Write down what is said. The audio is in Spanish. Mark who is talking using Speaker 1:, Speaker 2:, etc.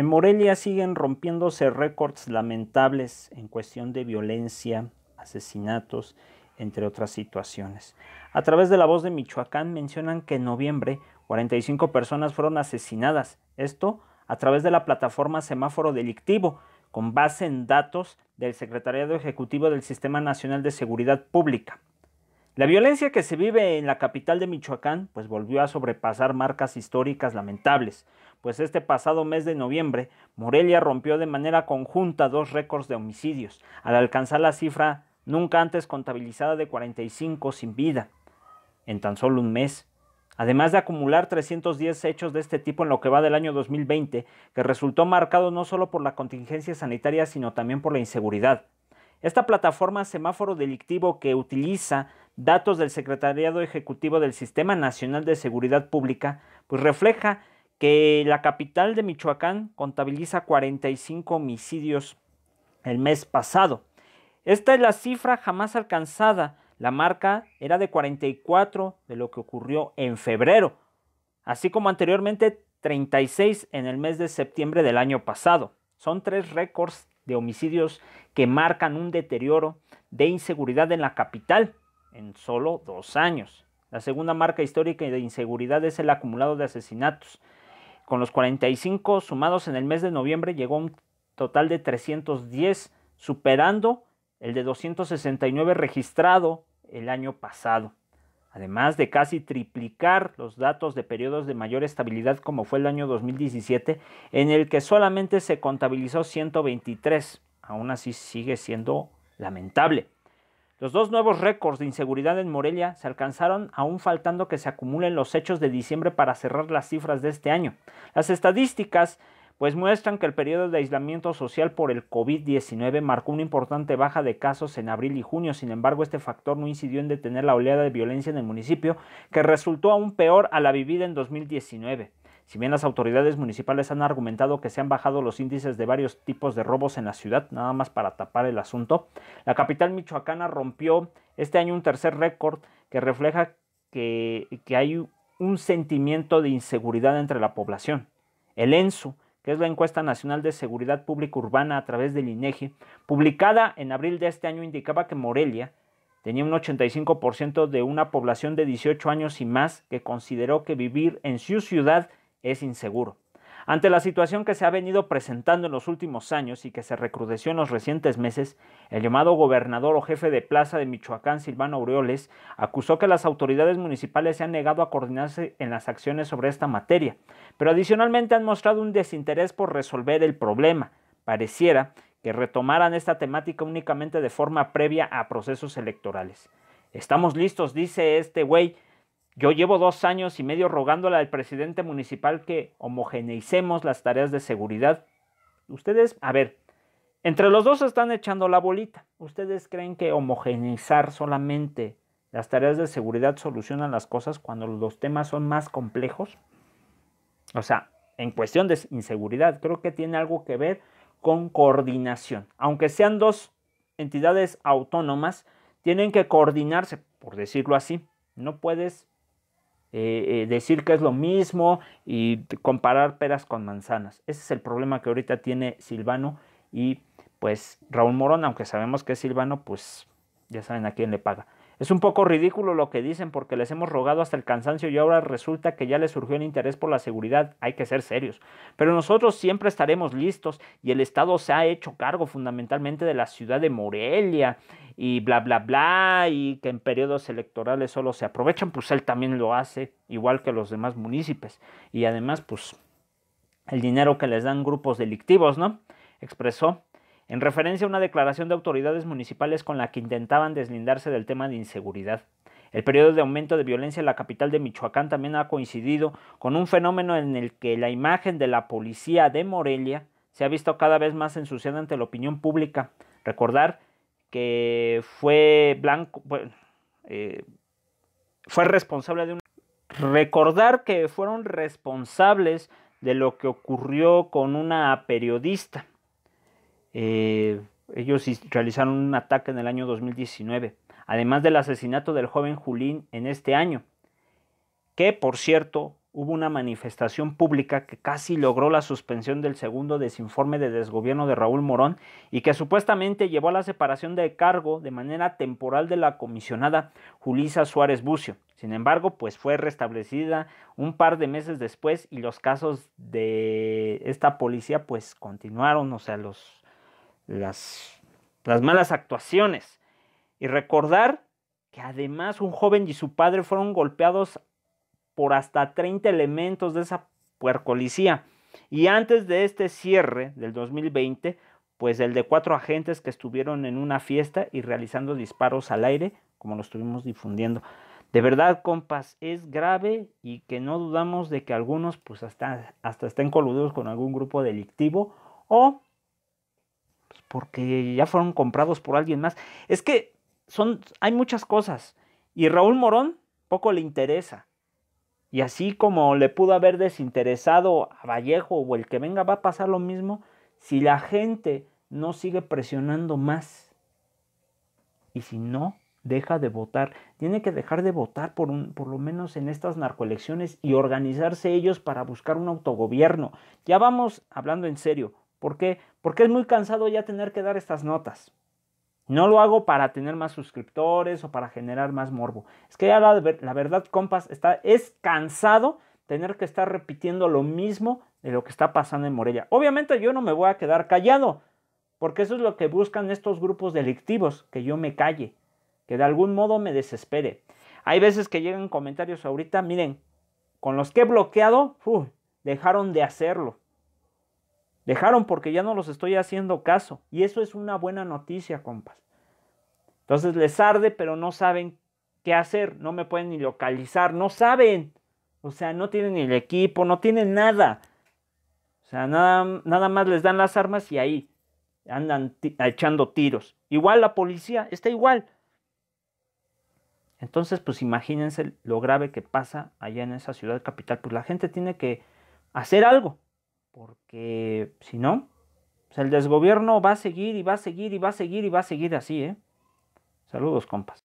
Speaker 1: En Morelia siguen rompiéndose récords lamentables en cuestión de violencia, asesinatos, entre otras situaciones. A través de la voz de Michoacán mencionan que en noviembre 45 personas fueron asesinadas, esto a través de la plataforma Semáforo Delictivo, con base en datos del Secretariado Ejecutivo del Sistema Nacional de Seguridad Pública. La violencia que se vive en la capital de Michoacán pues volvió a sobrepasar marcas históricas lamentables, pues este pasado mes de noviembre Morelia rompió de manera conjunta dos récords de homicidios, al alcanzar la cifra nunca antes contabilizada de 45 sin vida, en tan solo un mes. Además de acumular 310 hechos de este tipo en lo que va del año 2020, que resultó marcado no solo por la contingencia sanitaria, sino también por la inseguridad. Esta plataforma semáforo delictivo que utiliza datos del Secretariado Ejecutivo del Sistema Nacional de Seguridad Pública, pues refleja que la capital de Michoacán contabiliza 45 homicidios el mes pasado. Esta es la cifra jamás alcanzada. La marca era de 44 de lo que ocurrió en febrero, así como anteriormente 36 en el mes de septiembre del año pasado. Son tres récords de homicidios que marcan un deterioro de inseguridad en la capital en solo dos años. La segunda marca histórica de inseguridad es el acumulado de asesinatos. Con los 45 sumados en el mes de noviembre llegó a un total de 310, superando el de 269 registrado el año pasado además de casi triplicar los datos de periodos de mayor estabilidad como fue el año 2017, en el que solamente se contabilizó 123. Aún así sigue siendo lamentable. Los dos nuevos récords de inseguridad en Morelia se alcanzaron aún faltando que se acumulen los hechos de diciembre para cerrar las cifras de este año. Las estadísticas pues muestran que el periodo de aislamiento social por el COVID-19 marcó una importante baja de casos en abril y junio, sin embargo este factor no incidió en detener la oleada de violencia en el municipio, que resultó aún peor a la vivida en 2019. Si bien las autoridades municipales han argumentado que se han bajado los índices de varios tipos de robos en la ciudad, nada más para tapar el asunto, la capital michoacana rompió este año un tercer récord que refleja que, hay un sentimiento de inseguridad entre la población. El ENSU, que es la encuesta nacional de seguridad pública urbana a través del INEGI, publicada en abril de este año, indicaba que Morelia tenía un 85% de una población de 18 años y más que consideró que vivir en su ciudad es inseguro. Ante la situación que se ha venido presentando en los últimos años y que se recrudeció en los recientes meses, el llamado gobernador o jefe de plaza de Michoacán, Silvano Aureoles, acusó que las autoridades municipales se han negado a coordinarse en las acciones sobre esta materia, pero adicionalmente han mostrado un desinterés por resolver el problema. Pareciera que retomaran esta temática únicamente de forma previa a procesos electorales. Estamos listos, dice este güey, yo llevo dos años y medio rogándole al presidente municipal que homogeneicemos las tareas de seguridad. Ustedes, a ver, entre los dos están echando la bolita. ¿Ustedes creen que homogeneizar solamente las tareas de seguridad solucionan las cosas cuando los temas son más complejos? O sea, en cuestión de inseguridad, creo que tiene algo que ver con coordinación. Aunque sean dos entidades autónomas, tienen que coordinarse, por decirlo así. No puedes eh, eh, decir que es lo mismo y comparar peras con manzanas. Ese es el problema que ahorita tiene Silvano y pues Raúl Morón, aunque sabemos que es Silvano, pues ya saben a quién le paga. Es un poco ridículo lo que dicen porque les hemos rogado hasta el cansancio y ahora resulta que ya les surgió el interés por la seguridad. Hay que ser serios. Pero nosotros siempre estaremos listos y el Estado se ha hecho cargo fundamentalmente de la ciudad de Morelia y bla, bla, bla, y que en periodos electorales solo se aprovechan, pues él también lo hace, igual que los demás municipios. Y además, pues el dinero que les dan grupos delictivos, ¿no? Expresó en referencia a una declaración de autoridades municipales con la que intentaban deslindarse del tema de inseguridad. El periodo de aumento de violencia en la capital de Michoacán también ha coincidido con un fenómeno en el que la imagen de la policía de Morelia se ha visto cada vez más ensuciada ante la opinión pública. Recordar que fue blanco, eh, fue responsable de un... Recordar que fueron responsables de lo que ocurrió con una periodista eh, ellos realizaron un ataque en el año 2019, además del asesinato del joven Julín en este año, que por cierto hubo una manifestación pública que casi logró la suspensión del segundo desinforme de desgobierno de Raúl Morón y que supuestamente llevó a la separación de cargo de manera temporal de la comisionada Julisa Suárez Bucio. Sin embargo, pues fue restablecida un par de meses después y los casos de esta policía pues continuaron, o sea, los las, malas actuaciones. Y recordar que además un joven y su padre fueron golpeados por hasta 30 elementos de esa policía Y antes de este cierre del 2020, pues el de cuatro agentes que estuvieron en una fiesta y realizando disparos al aire, como lo estuvimos difundiendo. De verdad, compas, es grave y que no dudamos de que algunos pues hasta, hasta estén coludidos con algún grupo delictivo o porque ya fueron comprados por alguien más. Es que son, hay muchas cosas. Y Raúl Morón poco le interesa. Y así como le pudo haber desinteresado a Vallejo o el que venga, va a pasar lo mismo si la gente no sigue presionando más. Y si no, deja de votar. Tiene que dejar de votar por, un, por lo menos en estas narcoelecciones y organizarse ellos para buscar un autogobierno. Ya vamos hablando en serio. ¿Por qué? Porque es muy cansado ya tener que dar estas notas. No lo hago para tener más suscriptores o para generar más morbo. Es que ya la, verdad, compas, está, es cansado tener que estar repitiendo lo mismo de lo que está pasando en Morelia. Obviamente yo no me voy a quedar callado, porque eso es lo que buscan estos grupos delictivos, que yo me calle, que de algún modo me desespere. Hay veces que llegan comentarios ahorita, miren, con los que he bloqueado, dejaron de hacerlo. Dejaron porque ya no los estoy haciendo caso. Y eso es una buena noticia, compas. Entonces les arde, pero no saben qué hacer. No me pueden ni localizar. No saben. O sea, no tienen el equipo, no tienen nada. O sea, nada, nada más les dan las armas y ahí andan echando tiros. Igual la policía, está igual. Entonces, pues imagínense lo grave que pasa allá en esa ciudad capital. Pues la gente tiene que hacer algo. Porque si no, pues, el desgobierno va a seguir y va a seguir y va a seguir y va a seguir así, ¿eh? Saludos, compas.